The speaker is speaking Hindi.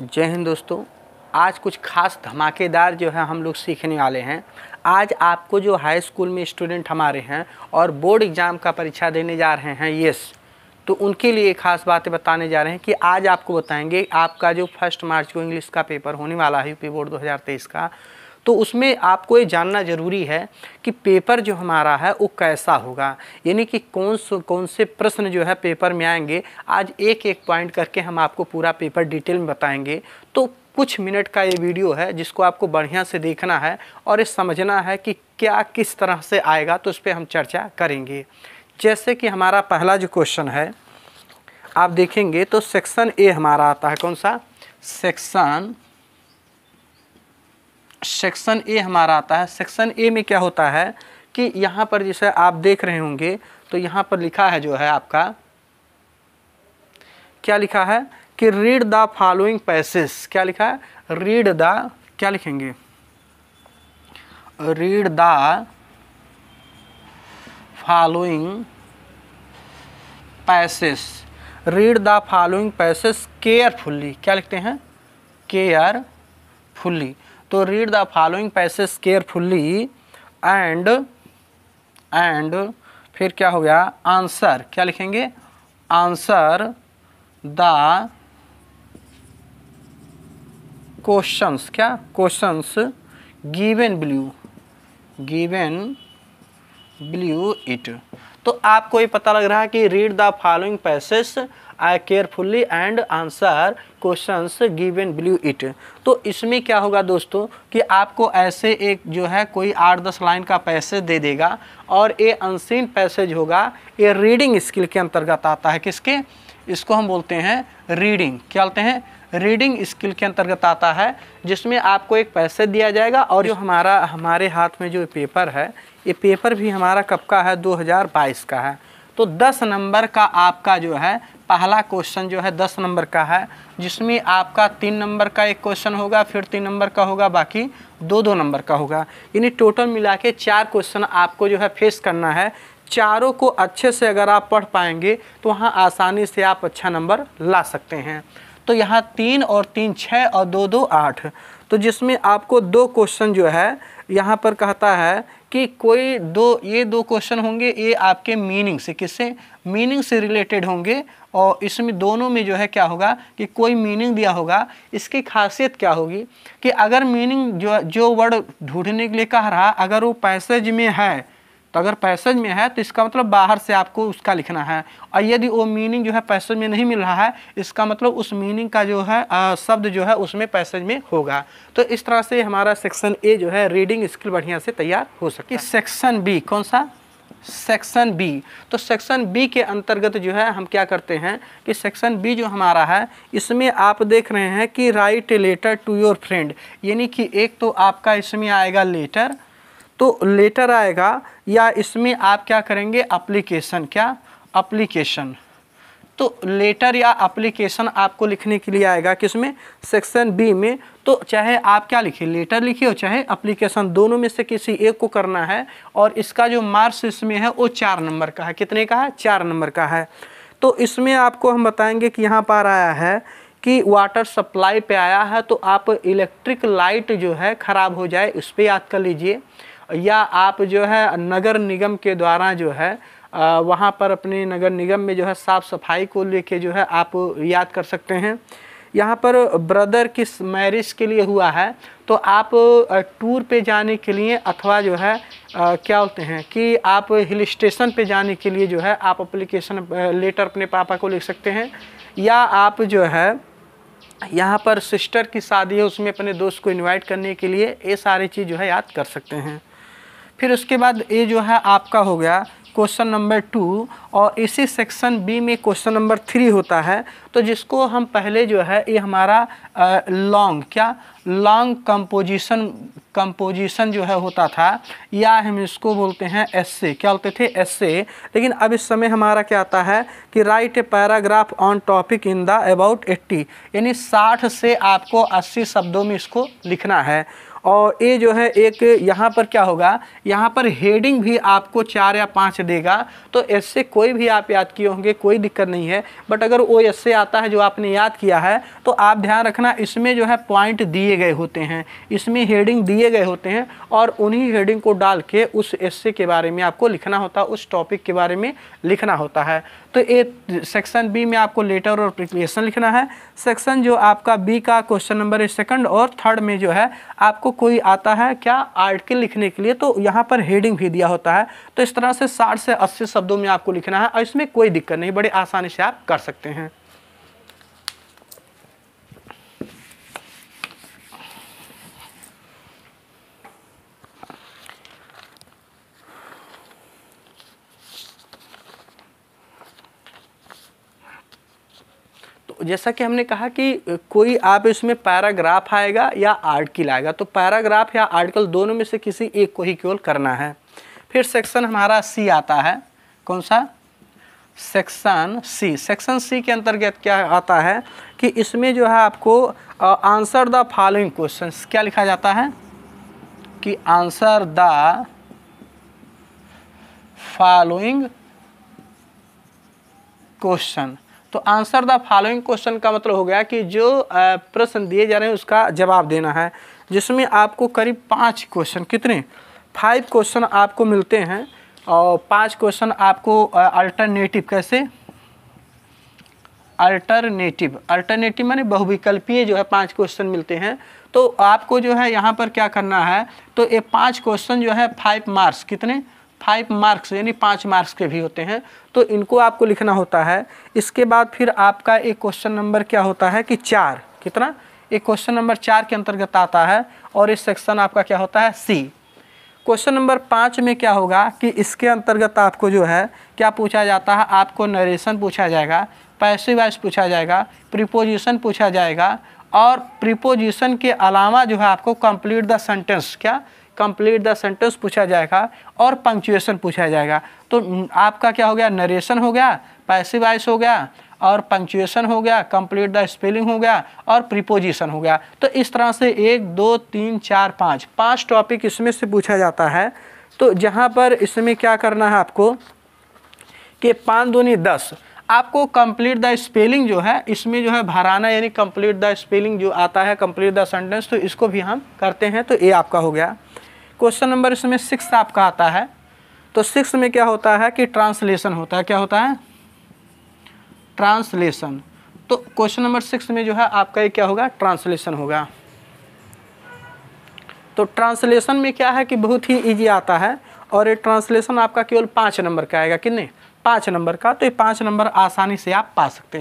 जय हिंद दोस्तों आज कुछ खास धमाकेदार जो है हम लोग सीखने वाले हैं आज आपको जो हाई स्कूल में स्टूडेंट हमारे हैं और बोर्ड एग्ज़ाम का परीक्षा देने जा रहे हैं यस तो उनके लिए खास बातें बताने जा रहे हैं कि आज आपको बताएंगे आपका जो फर्स्ट मार्च को इंग्लिश का पेपर होने वाला है यूपी बोर्ड दो का तो उसमें आपको ये जानना ज़रूरी है कि पेपर जो हमारा है वो कैसा होगा यानी कि कौन से कौन से प्रश्न जो है पेपर में आएंगे आज एक एक पॉइंट करके हम आपको पूरा पेपर डिटेल में बताएंगे तो कुछ मिनट का ये वीडियो है जिसको आपको बढ़िया से देखना है और ये समझना है कि क्या किस तरह से आएगा तो उस पर हम चर्चा करेंगे जैसे कि हमारा पहला जो क्वेश्चन है आप देखेंगे तो सेक्शन ए हमारा आता है कौन सा सेक्शन सेक्शन ए हमारा आता है सेक्शन ए में क्या होता है कि यहाँ पर जैसे आप देख रहे होंगे तो यहाँ पर लिखा है जो है आपका क्या लिखा है कि रीड द फॉलोइंग पैसेज क्या लिखा है रीड द क्या लिखेंगे read the following passage read the following passage carefully क्या लिखते हैं केयरफुल्ली तो read the following passage carefully and and फिर क्या हो गया आंसर क्या लिखेंगे आंसर द क्वेश्चंस क्या questions given below given below it तो आपको ये पता लग रहा है कि read the following passage I carefully and answer questions given below it तो इसमें क्या होगा दोस्तों कि आपको ऐसे एक जो है कोई आठ दस लाइन का पैसेज दे देगा और ये अनसीन पैसेज होगा ये रीडिंग स्किल के अंतर्गत आता है किसके इसको हम बोलते हैं रीडिंग क्या बोलते हैं रीडिंग स्किल के अंतर्गत आता है जिसमें आपको एक पैसे दिया जाएगा और जो हमारा हमारे हाथ में जो पेपर है ये पेपर भी हमारा कब का है 2022 का है तो 10 नंबर का आपका जो है पहला क्वेश्चन जो है दस नंबर का है जिसमें आपका तीन नंबर का एक क्वेश्चन होगा फिर तीन नंबर का होगा बाकी दो दो नंबर का होगा यानी टोटल मिला के चार क्वेश्चन आपको जो है फेस करना है चारों को अच्छे से अगर आप पढ़ पाएंगे तो वहाँ आसानी से आप अच्छा नंबर ला सकते हैं तो यहाँ तीन और तीन छः और दो दो आठ तो जिसमें आपको दो क्वेश्चन जो है यहाँ पर कहता है कि कोई दो ये दो क्वेश्चन होंगे ये आपके मीनिंग से किससे मीनिंग से रिलेटेड होंगे और इसमें दोनों में जो है क्या होगा कि कोई मीनिंग दिया होगा इसकी खासियत क्या होगी कि अगर मीनिंग जो जो वर्ड ढूंढने के लिए कह रहा अगर वो पैसेज में है तो अगर पैसेज में है तो इसका मतलब बाहर से आपको उसका लिखना है और यदि वो मीनिंग जो है पैसेज में नहीं मिल रहा है इसका मतलब उस मीनिंग का जो है आ, शब्द जो है उसमें पैसेज में होगा तो इस तरह से हमारा सेक्शन ए जो है रीडिंग स्किल बढ़िया से तैयार हो सके सेक्शन बी कौन सा सेक्शन बी तो सेक्शन बी के अंतर्गत जो है हम क्या करते हैं कि सेक्शन बी जो हमारा है इसमें आप देख रहे हैं कि write letter to your friend यानी कि एक तो आपका इसमें आएगा लेटर तो लेटर आएगा या इसमें आप क्या करेंगे अप्लीकेशन क्या अप्लीकेशन तो लेटर या अप्लीकेशन आपको लिखने के लिए आएगा किसमें सेक्शन बी में तो चाहे आप क्या लिखिए लेटर लिखिए और चाहे अप्लीकेशन दोनों में से किसी एक को करना है और इसका जो मार्क्स इसमें है वो चार नंबर का है कितने का है चार नंबर का है तो इसमें आपको हम बताएंगे कि यहाँ पर आया है कि वाटर सप्लाई पे आया है तो आप इलेक्ट्रिक लाइट जो है ख़राब हो जाए उस पर याद कर लीजिए या आप जो है नगर निगम के द्वारा जो है वहाँ पर अपने नगर निगम में जो है साफ़ सफाई को लेके जो है आप याद कर सकते हैं यहाँ पर ब्रदर किस मैरिज के लिए हुआ है तो आप टूर पे जाने के लिए अथवा जो है आ, क्या होते हैं कि आप हिल स्टेशन पे जाने के लिए जो है आप अप्लीकेशन लेटर अपने पापा को लिख सकते हैं या आप जो है यहाँ पर सिस्टर की शादी है उसमें अपने दोस्त को इनवाइट करने के लिए ये सारी चीज़ जो है याद कर सकते हैं फिर उसके बाद ये जो है आपका हो गया क्वेश्चन नंबर टू और इसी सेक्शन बी में क्वेश्चन नंबर थ्री होता है तो जिसको हम पहले जो है ये हमारा लॉन्ग क्या लॉन्ग कंपोजिशन कंपोजिशन जो है होता था या हम इसको बोलते हैं एसे क्या बोलते थे एसे लेकिन अब इस समय हमारा क्या आता है कि write a paragraph on topic in the about eighty यानी साठ से आपको अस्सी शब्दों में इसको लिखना है और ये जो है एक यहाँ पर क्या होगा यहाँ पर हेडिंग भी आपको चार या पाँच देगा तो ऐसे कोई भी आप याद किए होंगे कोई दिक्कत नहीं है बट अगर वो ऐसे आता है जो आपने याद किया है तो आप ध्यान रखना इसमें जो है पॉइंट दिए गए होते हैं इसमें हेडिंग दिए गए होते हैं और उन्हीं हेडिंग को डाल के उस ऐसे के बारे में आपको लिखना होता है उस टॉपिक के बारे में लिखना होता है तो ए सेक्शन बी में आपको लेटर और प्रिपरेशन लिखना है सेक्शन जो आपका बी का क्वेश्चन नंबर है सेकंड और थर्ड में जो है आपको कोई आता है क्या आर्टिकल लिखने के लिए तो यहाँ पर हेडिंग भी दिया होता है तो इस तरह से साठ से अस्सी शब्दों में आपको लिखना है और इसमें कोई दिक्कत नहीं बड़े आसानी से आप कर सकते हैं तो जैसा कि हमने कहा कि कोई आप इसमें पैराग्राफ आएगा या आर्टिकल आएगा तो पैराग्राफ या आर्टिकल दोनों में से किसी एक को ही केवल करना है फिर सेक्शन हमारा सी आता है कौन सा सेक्शन सी सेक्शन सी के अंतर्गत क्या आता है कि इसमें जो है आपको आंसर द फॉलोइंग क्वेश्चन क्या लिखा जाता है कि आंसर द फॉलोइंग क्वेश्चन तो आंसर द फॉलोइंग क्वेश्चन का मतलब हो गया कि जो प्रश्न दिए जा रहे हैं उसका जवाब देना है जिसमें आपको करीब पाँच क्वेश्चन कितने फाइव क्वेश्चन आपको मिलते हैं और पांच क्वेश्चन आपको अल्टरनेटिव कैसे अल्टरनेटिव अल्टरनेटिव माने बहुविकल्पीय जो है पांच क्वेश्चन मिलते हैं तो आपको जो है यहाँ पर क्या करना है तो ये पांच क्वेश्चन जो है फाइव मार्क्स कितने फाइव मार्क्स यानी पाँच मार्क्स के भी होते हैं तो इनको आपको लिखना होता है इसके बाद फिर आपका एक क्वेश्चन नंबर क्या होता है कि चार कितना एक क्वेश्चन नंबर चार के अंतर्गत आता है और इस सेक्शन आपका क्या होता है सी क्वेश्चन नंबर पाँच में क्या होगा कि इसके अंतर्गत आपको जो है क्या पूछा जाता है आपको नरेशन पूछा जाएगा पैसे वाइज पूछा जाएगा प्रीपोजिशन पूछा जाएगा और प्रीपोजिशन के अलावा जो है आपको कंप्लीट द सेंटेंस क्या कंप्लीट द सेंटेंस पूछा जाएगा और पंक्चुएशन पूछा जाएगा तो आपका क्या हो गया नरेशन हो गया पैसिव आइस हो गया और पंक्चुएशन हो गया कंप्लीट द स्पेलिंग हो गया और प्रीपोजिशन हो गया तो इस तरह से एक दो तीन चार पाँच पाँच टॉपिक इसमें से पूछा जाता है तो जहाँ पर इसमें क्या करना है आपको कि पाँच दूनी दस आपको कंप्लीट द स्पेलिंग जो है इसमें जो है भराना यानी कंप्लीट द स्पेलिंग जो आता है कंप्लीट द सेंटेंस तो इसको भी हम करते हैं तो ये आपका हो गया क्वेश्चन नंबर इसमें सिक्स आपका आता है तो सिक्स में क्या होता है कि ट्रांसलेशन होता है क्या होता है ट्रांसलेशन तो क्वेश्चन नंबर सिक्स में जो है आपका ये क्या होगा ट्रांसलेशन होगा तो ट्रांसलेशन में क्या है कि बहुत ही ईजी आता है और ये ट्रांसलेशन आपका केवल पाँच नंबर का आएगा कितने पाँच नंबर का तो ये पाँच नंबर आसानी से आप पा सकते हैं